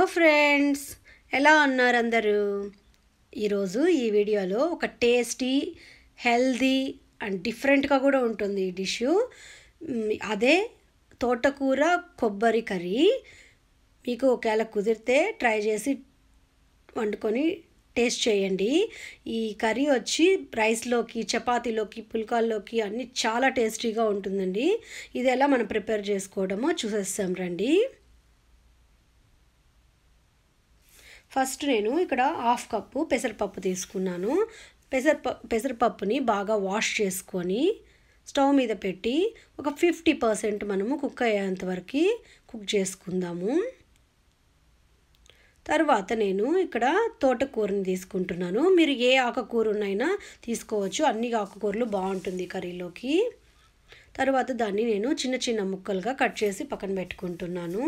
hello friends ఎలా ఉన్నారు అందరూ ఈరోజు ఈ వీడియోలో ఒక టేస్టీ హెల్దీ అండ్ డిఫరెంట్గా కూడా ఉంటుంది ఈ డిష్ అదే తోటకూర కొబ్బరి కర్రీ మీకు ఒకవేళ కుదిరితే ట్రై చేసి వండుకొని టేస్ట్ చేయండి ఈ కర్రీ వచ్చి రైస్లోకి చపాతీలోకి పుల్కాల్లోకి అన్నీ చాలా టేస్టీగా ఉంటుందండి ఇది ఎలా మనం ప్రిపేర్ చేసుకోవడమో చూసేస్తాం రండి ఫస్ట్ నేను ఇక్కడ హాఫ్ కప్పు పెసరపప్పు తీసుకున్నాను పెసరప పెసరపప్పుని బాగా వాష్ చేసుకొని స్టవ్ మీద పెట్టి ఒక ఫిఫ్టీ పర్సెంట్ మనము కుక్ అయ్యేంత వరకు కుక్ చేసుకుందాము తర్వాత నేను ఇక్కడ తోటకూరని తీసుకుంటున్నాను మీరు ఏ ఆకుకూరనైనా తీసుకోవచ్చు అన్ని ఆకుకూరలు బాగుంటుంది కర్రీలోకి తర్వాత దాన్ని నేను చిన్న చిన్న ముక్కలుగా కట్ చేసి పక్కన పెట్టుకుంటున్నాను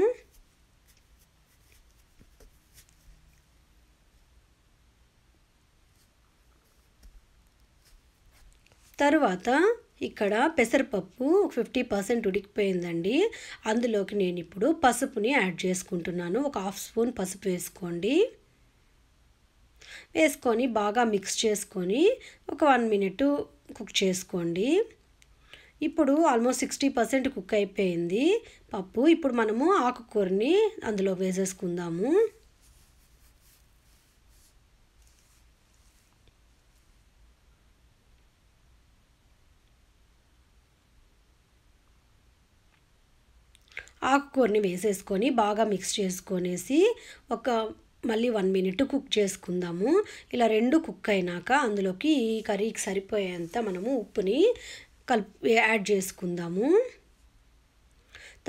తర్వాత ఇక్కడ పెసరపప్పు ఫిఫ్టీ పర్సెంట్ ఉడికిపోయిందండి అందులోకి నేను ఇప్పుడు పసుపుని యాడ్ చేసుకుంటున్నాను ఒక హాఫ్ స్పూన్ పసుపు వేసుకోండి వేసుకొని బాగా మిక్స్ చేసుకొని ఒక వన్ మినిట్ కుక్ చేసుకోండి ఇప్పుడు ఆల్మోస్ట్ సిక్స్టీ పర్సెంట్ కుక్ అయిపోయింది పప్పు ఇప్పుడు మనము ఆకుకూరని అందులో వేసేసుకుందాము ఆకుకూరని వేసేసుకొని బాగా మిక్స్ చేసుకొనేసి ఒక మళ్ళీ వన్ మినిట్ కుక్ చేసుకుందాము ఇలా రెండు కుక్ అయినాక అందులోకి ఈ కర్రీకి సరిపోయేంత మనము ఉప్పుని కలిపి యాడ్ చేసుకుందాము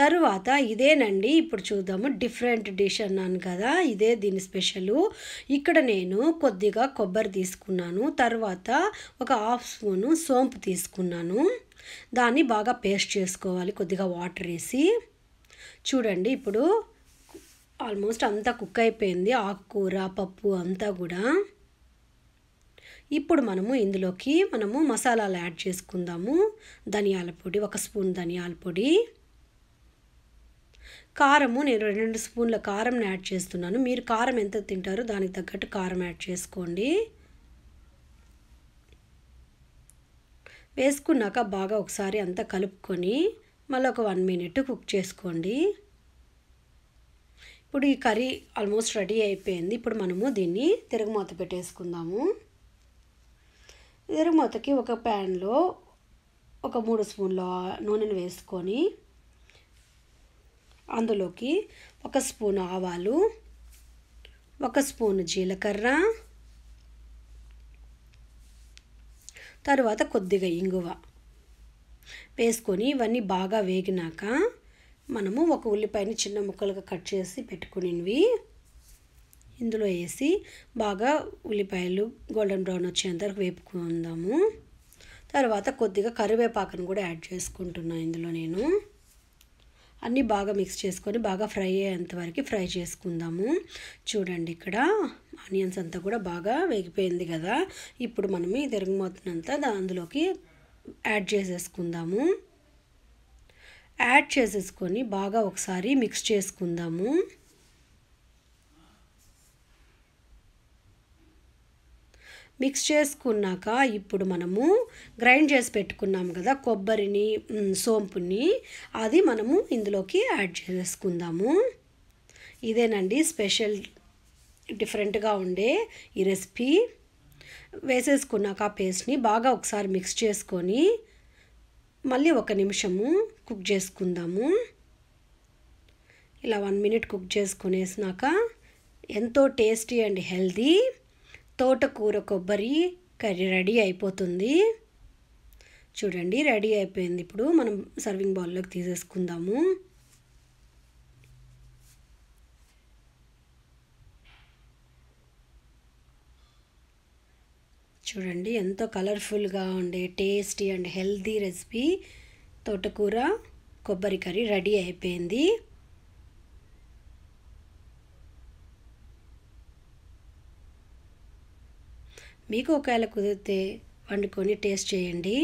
తరువాత ఇదేనండి ఇప్పుడు చూద్దాము డిఫరెంట్ డిష్ అన్నాను కదా ఇదే దీని స్పెషల్ ఇక్కడ నేను కొద్దిగా కొబ్బరి తీసుకున్నాను తర్వాత ఒక హాఫ్ స్పూను సోంపు తీసుకున్నాను దాన్ని బాగా పేస్ట్ చేసుకోవాలి కొద్దిగా వాటర్ వేసి చూడండి ఇప్పుడు ఆల్మోస్ట్ అంతా కుక్ అయిపోయింది ఆకుకూర పప్పు అంతా కూడా ఇప్పుడు మనము ఇందులోకి మనము మసాలాలు యాడ్ చేసుకుందాము ధనియాల పొడి ఒక స్పూన్ ధనియాల పొడి కారము నేను రెండు స్పూన్ల కారం యాడ్ చేస్తున్నాను మీరు కారం ఎంత తింటారో దానికి తగ్గట్టు కారం యాడ్ చేసుకోండి వేసుకున్నాక బాగా ఒకసారి అంతా కలుపుకొని మళ్ళీ ఒక వన్ మినిట్ కుక్ చేసుకోండి ఇప్పుడు ఈ కర్రీ ఆల్మోస్ట్ రెడీ అయిపోయింది ఇప్పుడు మనము దీన్ని తిరగమూత పెట్టేసుకుందాము తిరగమూతకి ఒక ప్యాన్లో ఒక మూడు స్పూన్ల నూనెను వేసుకొని అందులోకి ఒక స్పూన్ ఆవాలు ఒక స్పూన్ జీలకర్ర తర్వాత కొద్దిగా ఇంగువ వేసుకొని ఇవన్నీ బాగా వేగినాక మనము ఒక ఉల్లిపాయని చిన్న ముక్కలుగా కట్ చేసి పెట్టుకునివి ఇందులో వేసి బాగా ఉల్లిపాయలు గోల్డెన్ బ్రౌన్ వచ్చేంత వరకు వేపుకుందాము తర్వాత కొద్దిగా కరివేపాకును కూడా యాడ్ చేసుకుంటున్నాను ఇందులో నేను అన్నీ బాగా మిక్స్ చేసుకొని బాగా ఫ్రై అయ్యేంతవరకు ఫ్రై చేసుకుందాము చూడండి ఇక్కడ ఆనియన్స్ అంతా కూడా బాగా వేగిపోయింది కదా ఇప్పుడు మనం ఈ ఎరగమవుతున్నంత అందులోకి యాడ్ చేసేసుకుందాము యాడ్ చేసేసుకొని బాగా ఒకసారి మిక్స్ చేసుకుందాము మిక్స్ చేసుకున్నాక ఇప్పుడు మనము గ్రైండ్ చేసి పెట్టుకున్నాము కదా కొబ్బరిని సోంపుని అది మనము ఇందులోకి యాడ్ చేసుకుందాము ఇదేనండి స్పెషల్ డిఫరెంట్గా ఉండే ఈ రెసిపీ వేసేసుకున్నాక ఆ పేస్ట్ని బాగా ఒకసారి మిక్స్ చేసుకొని మళ్ళీ ఒక నిమిషము కుక్ చేసుకుందాము ఇలా వన్ మినిట్ కుక్ చేసుకునేసినాక ఎంతో టేస్టీ అండ్ హెల్దీ తోటకూర కొబ్బరి కర్రీ రెడీ అయిపోతుంది చూడండి రెడీ అయిపోయింది ఇప్పుడు మనం సర్వింగ్ బౌల్లోకి తీసేసుకుందాము చూడండి ఎంతో కలర్ఫుల్గా ఉండే టేస్టీ అండ్ హెల్తీ రెసిపీ తోటకూర కొబ్బరి కర్రీ రెడీ అయిపోయింది మీకు ఒకవేళ కుదిరితే వండుకొని టేస్ట్ చేయండి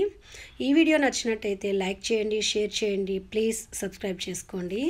ఈ వీడియో నచ్చినట్టయితే లైక్ చేయండి షేర్ చేయండి ప్లీజ్ సబ్స్క్రైబ్ చేసుకోండి